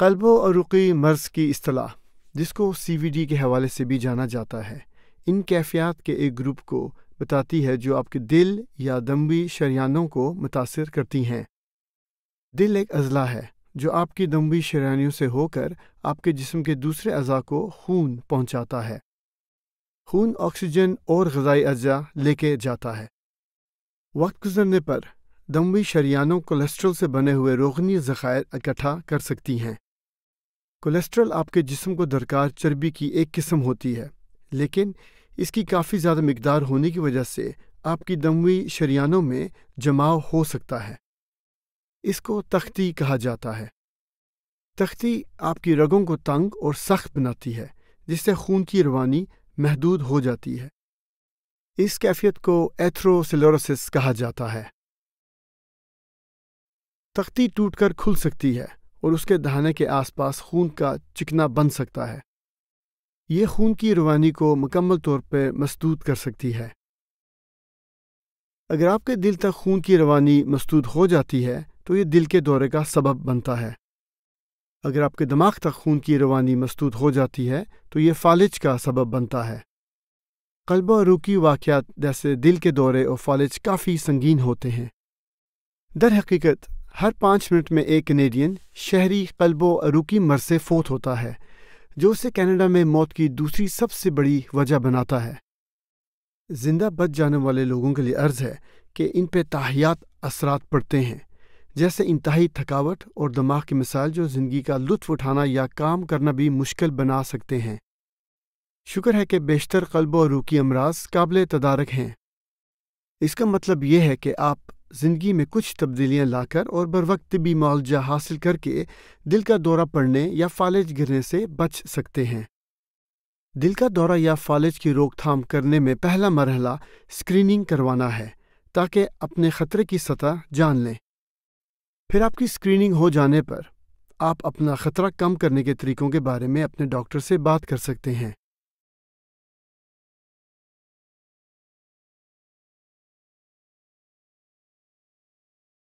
कल्बो रुकी मर्ज़ की असलाह जिसको सी वी डी के हवाले से भी जाना जाता है इन कैफियात के एक ग्रुप को बताती है जो आपके दिल या दम्बी शरियानों को मुतासर करती हैं दिल एक अजला है जो आपकी दम्बी शरियानियों से होकर आपके जिसम के दूसरे अज़ा को खून पहुँचाता है खून ऑक्सीजन और गजाई अज्जा लेके जाता है वक्त गुजरने पर दम्बी शरियानों कोलेस्ट्रोल से बने हुए रोगनी ज़ख़ायर इकट्ठा कर सकती हैं कोलेस्ट्रॉल आपके जिस्म को दरकार चर्बी की एक किस्म होती है लेकिन इसकी काफ़ी ज़्यादा मकदार होने की वजह से आपकी दमवी शरियानों में जमाव हो सकता है इसको तख्ती कहा जाता है तख्ती आपकी रगों को तंग और सख्त बनाती है जिससे खून की रवानी महदूद हो जाती है इस कैफियत को एथ्रोसिलोरोसिस कहा जाता है तख्ती टूटकर खुल सकती है और उसके दहाने के आसपास खून का चिकना बन सकता है ये खून की रवानी को मुकम्मल तौर पर मसदूद कर सकती है अगर आपके दिल तक खून की रवानी मसदूद हो जाती है तो ये दिल के दौरे का सबब बनता है अगर आपके दिमाग तक खून की रवानी मसदूद हो जाती है तो ये फालिज का सबब बनता है और रूकी वाक़ जैसे दिल के दौरे और फालिज काफ़ी संगीन होते हैं दर हकीकत हर पाँच मिनट में एक कनेडियन शहरी कल्बो अरुकी मर से फोत होता है जो उसे कनाडा में मौत की दूसरी सबसे बड़ी वजह बनाता है जिंदा बच जाने वाले लोगों के लिए अर्ज है कि इन पे ताहियात असरात पड़ते हैं जैसे इंतहाई थकावट और दिमाग की मिसाल जो ज़िंदगी का लुत्फ उठाना या काम करना भी मुश्किल बना सकते हैं शुक्र है कि बेशतर कल्बो और रूकी अमराज काबिल तदारक हैं इसका मतलब यह है कि आप ज़िंदगी में कुछ तब्दीलियां लाकर और बर वक्त भी मुआवजा हासिल करके दिल का दौरा पड़ने या फालिज गिरने से बच सकते हैं दिल का दौरा या फालिज की रोकथाम करने में पहला मरहला स्क्रीनिंग करवाना है ताकि अपने ख़तरे की सतह जान लें फिर आपकी स्क्रीनिंग हो जाने पर आप अपना ख़तरा कम करने के तरीकों के बारे में अपने डॉक्टर से बात कर सकते हैं